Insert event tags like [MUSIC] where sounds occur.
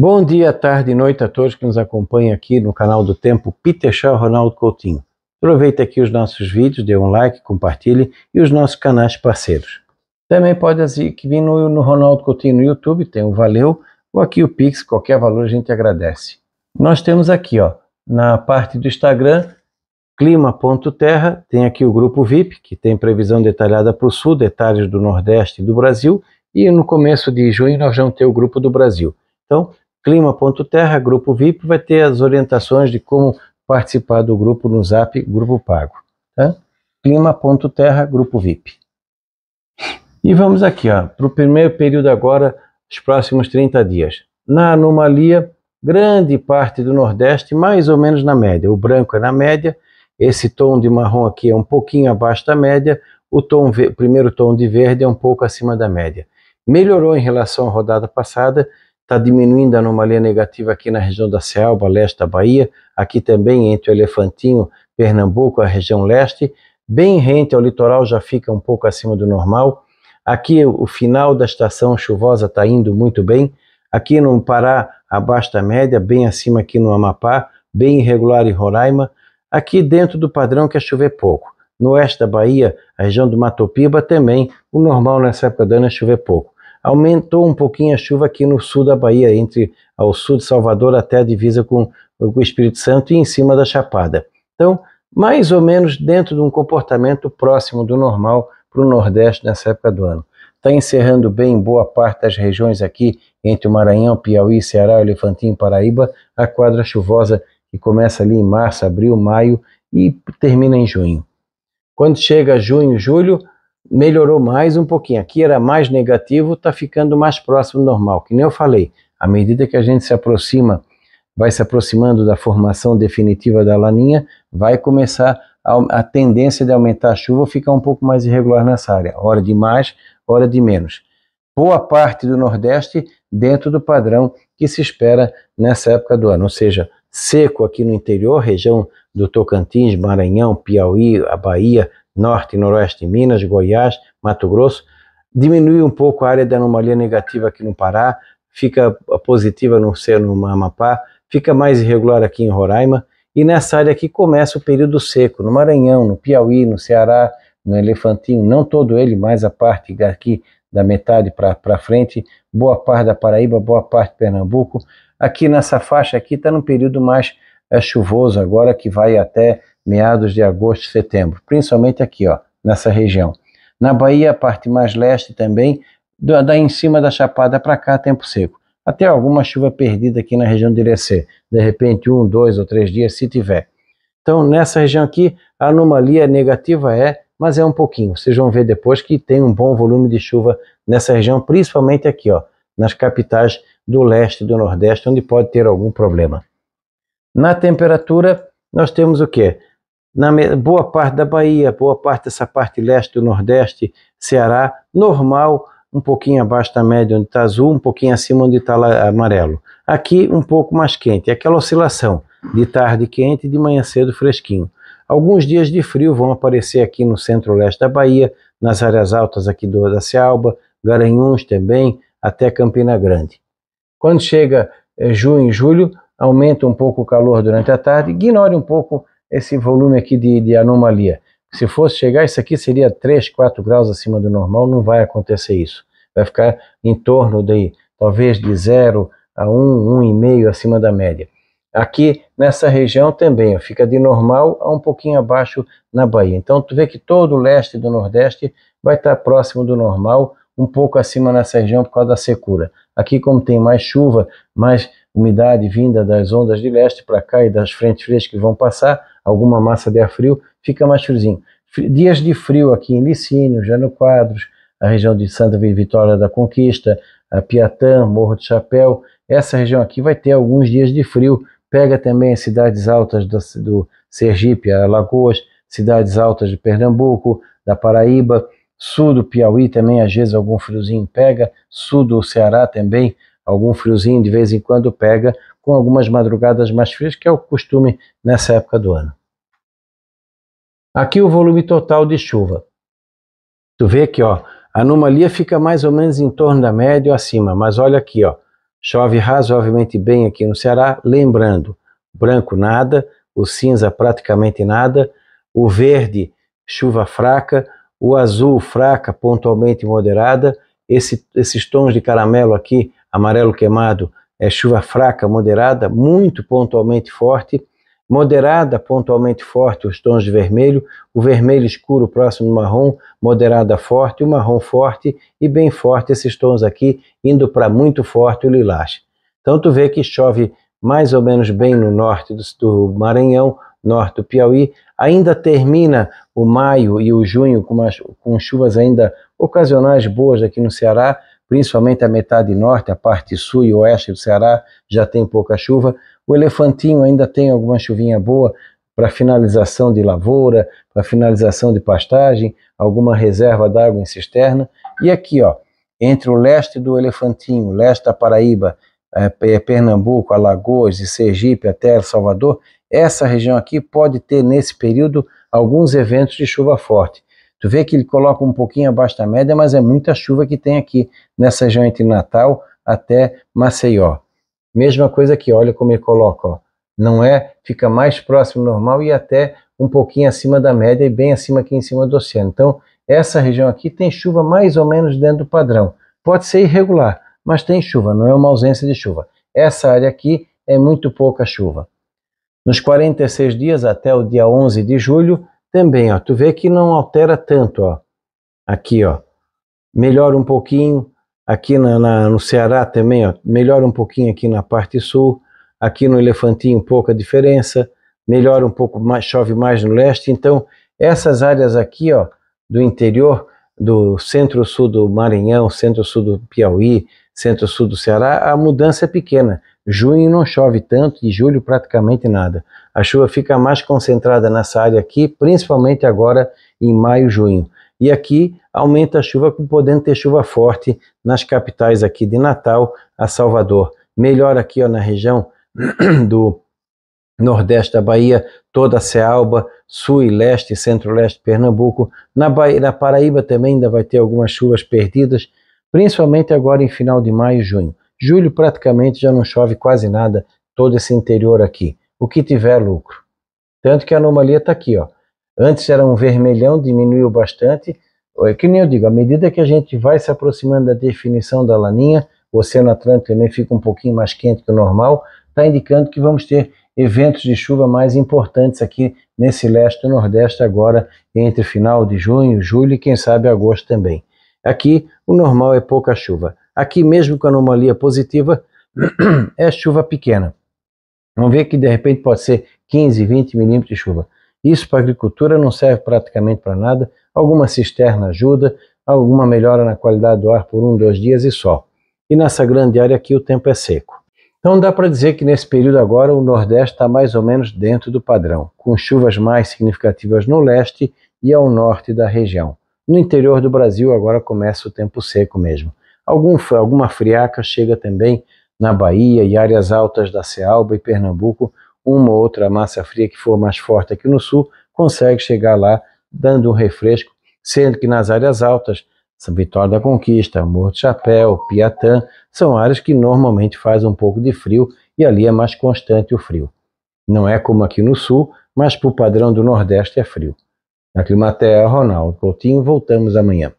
Bom dia, tarde e noite a todos que nos acompanham aqui no canal do Tempo Peter Shaw Ronaldo Coutinho. Aproveite aqui os nossos vídeos, dê um like, compartilhe e os nossos canais parceiros. Também pode assim vir no, no Ronaldo Coutinho no YouTube, tem o Valeu, ou aqui o Pix, qualquer valor a gente agradece. Nós temos aqui, ó, na parte do Instagram, clima.terra, tem aqui o grupo VIP, que tem previsão detalhada para o sul, detalhes do Nordeste e do Brasil, e no começo de junho nós vamos ter o grupo do Brasil. Então, clima.terra, grupo VIP, vai ter as orientações de como participar do grupo no Zap, grupo pago. Tá? Clima.terra, grupo VIP. E vamos aqui para o primeiro período agora, os próximos 30 dias. Na anomalia, grande parte do Nordeste, mais ou menos na média. O branco é na média, esse tom de marrom aqui é um pouquinho abaixo da média, o, tom, o primeiro tom de verde é um pouco acima da média. Melhorou em relação à rodada passada, está diminuindo a anomalia negativa aqui na região da Selva leste da Bahia, aqui também entre o Elefantinho, Pernambuco, a região leste, bem rente ao litoral já fica um pouco acima do normal. Aqui o final da estação chuvosa está indo muito bem. Aqui no Pará, abaixo da média, bem acima aqui no Amapá, bem irregular em Roraima. Aqui dentro do padrão é chover pouco. No oeste da Bahia, a região do Matopiba também, o normal nessa época do ano é chover pouco. Aumentou um pouquinho a chuva aqui no sul da Bahia, entre ao sul de Salvador até a divisa com, com o Espírito Santo e em cima da Chapada. Então, mais ou menos dentro de um comportamento próximo do normal para o Nordeste nessa época do ano. Está encerrando bem boa parte das regiões aqui entre o Maranhão, Piauí, Ceará, Elefantinho, Paraíba, a quadra chuvosa que começa ali em março, abril, maio e termina em junho. Quando chega junho, julho, melhorou mais um pouquinho. Aqui era mais negativo, está ficando mais próximo do normal. Que nem eu falei, à medida que a gente se aproxima, vai se aproximando da formação definitiva da laninha, vai começar a, a tendência de aumentar a chuva ficar um pouco mais irregular nessa área. Hora de mais, hora de menos. Boa parte do Nordeste dentro do padrão que se espera nessa época do ano, ou seja, seco aqui no interior, região do Tocantins, Maranhão, Piauí, a Bahia, norte e noroeste de Minas, Goiás, Mato Grosso, diminui um pouco a área de anomalia negativa aqui no Pará, fica positiva no ser no Amapá, fica mais irregular aqui em Roraima, e nessa área aqui começa o período seco, no Maranhão, no Piauí, no Ceará, no Elefantinho, não todo ele, mas a parte daqui da metade para frente, boa parte da Paraíba, boa parte de Pernambuco. Aqui nessa faixa aqui está num período mais é, chuvoso agora, que vai até meados de agosto e setembro, principalmente aqui, ó, nessa região. Na Bahia, a parte mais leste também, da, em cima da Chapada para cá, tempo seco. Até alguma chuva perdida aqui na região de Irecê, de repente um, dois ou três dias, se tiver. Então, nessa região aqui, a anomalia negativa é, mas é um pouquinho. Vocês vão ver depois que tem um bom volume de chuva nessa região, principalmente aqui, ó, nas capitais do leste e do nordeste, onde pode ter algum problema. Na temperatura, nós temos o quê? na boa parte da Bahia, boa parte dessa parte leste do Nordeste, Ceará, normal, um pouquinho abaixo da média onde está azul, um pouquinho acima onde está amarelo. Aqui um pouco mais quente, é aquela oscilação de tarde quente e de manhã cedo fresquinho. Alguns dias de frio vão aparecer aqui no centro-leste da Bahia, nas áreas altas aqui do, da Cealba, Garanhuns também, até Campina Grande. Quando chega é, junho e julho, aumenta um pouco o calor durante a tarde, ignore um pouco esse volume aqui de, de anomalia. Se fosse chegar, isso aqui seria 3, 4 graus acima do normal, não vai acontecer isso. Vai ficar em torno de, talvez de 0 a 1, 1,5 acima da média. Aqui nessa região também, fica de normal a um pouquinho abaixo na Bahia. Então tu vê que todo o leste do Nordeste vai estar próximo do normal, um pouco acima nessa região por causa da secura. Aqui como tem mais chuva, mais umidade vinda das ondas de leste para cá e das frentes frias que vão passar, alguma massa de ar frio, fica mais friozinho. Dias de frio aqui em Licínio, Jânio Quadros, a região de Santa Vitória da Conquista, a Piatã, Morro do Chapéu, essa região aqui vai ter alguns dias de frio. Pega também as cidades altas do, do Sergipe, Alagoas, cidades altas de Pernambuco, da Paraíba, sul do Piauí também, às vezes algum friozinho pega, sul do Ceará também, algum friozinho de vez em quando pega, com algumas madrugadas mais frias, que é o costume nessa época do ano. Aqui o volume total de chuva. Tu vê que ó, a anomalia fica mais ou menos em torno da média ou acima, mas olha aqui, ó, chove razoavelmente bem aqui no Ceará, lembrando, branco nada, o cinza praticamente nada, o verde chuva fraca, o azul fraca, pontualmente moderada, esse, esses tons de caramelo aqui amarelo queimado é chuva fraca, moderada, muito pontualmente forte, moderada, pontualmente forte, os tons de vermelho, o vermelho escuro próximo do marrom, moderada forte, o marrom forte e bem forte, esses tons aqui indo para muito forte o lilás. Então tu vê que chove mais ou menos bem no norte do, do Maranhão, norte do Piauí, ainda termina o maio e o junho com, com chuvas ainda ocasionais boas aqui no Ceará, principalmente a metade norte, a parte sul e oeste do Ceará já tem pouca chuva. O Elefantinho ainda tem alguma chuvinha boa para finalização de lavoura, para finalização de pastagem, alguma reserva d'água em cisterna. E aqui, ó, entre o leste do Elefantinho, leste da Paraíba, é, Pernambuco, Alagoas, e Sergipe até El Salvador, essa região aqui pode ter nesse período alguns eventos de chuva forte. Tu vê que ele coloca um pouquinho abaixo da média, mas é muita chuva que tem aqui nessa região entre Natal até Maceió. Mesma coisa aqui, olha como ele coloca, ó. Não é, fica mais próximo do normal e até um pouquinho acima da média e bem acima aqui em cima do oceano. Então, essa região aqui tem chuva mais ou menos dentro do padrão. Pode ser irregular, mas tem chuva, não é uma ausência de chuva. Essa área aqui é muito pouca chuva. Nos 46 dias até o dia 11 de julho, também, ó. Tu vê que não altera tanto, ó. Aqui, ó. Melhora um pouquinho aqui na, na, no Ceará também, ó. Melhora um pouquinho aqui na parte sul. Aqui no Elefantinho, pouca diferença. Melhora um pouco mais, chove mais no leste. Então, essas áreas aqui, ó, do interior, do centro-sul do Maranhão, centro-sul do Piauí, centro-sul do Ceará, a mudança é pequena. Junho não chove tanto e julho praticamente nada. A chuva fica mais concentrada nessa área aqui, principalmente agora em maio, e junho. E aqui aumenta a chuva, podendo ter chuva forte nas capitais aqui de Natal a Salvador. Melhor aqui ó, na região [CLEARS THROAT] do Nordeste da Bahia, toda a Cealba, Sul e Leste, Centro-Leste, Pernambuco. Na, Bahia, na Paraíba também ainda vai ter algumas chuvas perdidas, principalmente agora em final de maio e junho. Julho praticamente já não chove quase nada todo esse interior aqui. O que tiver lucro. Tanto que a anomalia está aqui, ó. Antes era um vermelhão, diminuiu bastante. É que nem eu digo, à medida que a gente vai se aproximando da definição da laninha, o Oceano Atlântico também fica um pouquinho mais quente que o normal, está indicando que vamos ter eventos de chuva mais importantes aqui nesse leste e nordeste agora, entre final de junho, julho e quem sabe agosto também. Aqui o normal é pouca chuva. Aqui mesmo com anomalia positiva, [CLEARS THROAT] é chuva pequena. Vamos ver que de repente pode ser 15, 20 milímetros de chuva. Isso para agricultura não serve praticamente para nada. Alguma cisterna ajuda, alguma melhora na qualidade do ar por um, dois dias e só. E nessa grande área aqui o tempo é seco. Então dá para dizer que nesse período agora o Nordeste está mais ou menos dentro do padrão, com chuvas mais significativas no leste e ao norte da região. No interior do Brasil agora começa o tempo seco mesmo. Algum, alguma friaca chega também na Bahia e áreas altas da Cealba e Pernambuco. Uma ou outra massa fria que for mais forte aqui no sul consegue chegar lá dando um refresco, sendo que nas áreas altas, São Vitória da Conquista, Morro do Chapéu, Piatã, são áreas que normalmente faz um pouco de frio e ali é mais constante o frio. Não é como aqui no sul, mas para o padrão do Nordeste é frio. Na climatéia, Ronaldo Coutinho, voltamos amanhã.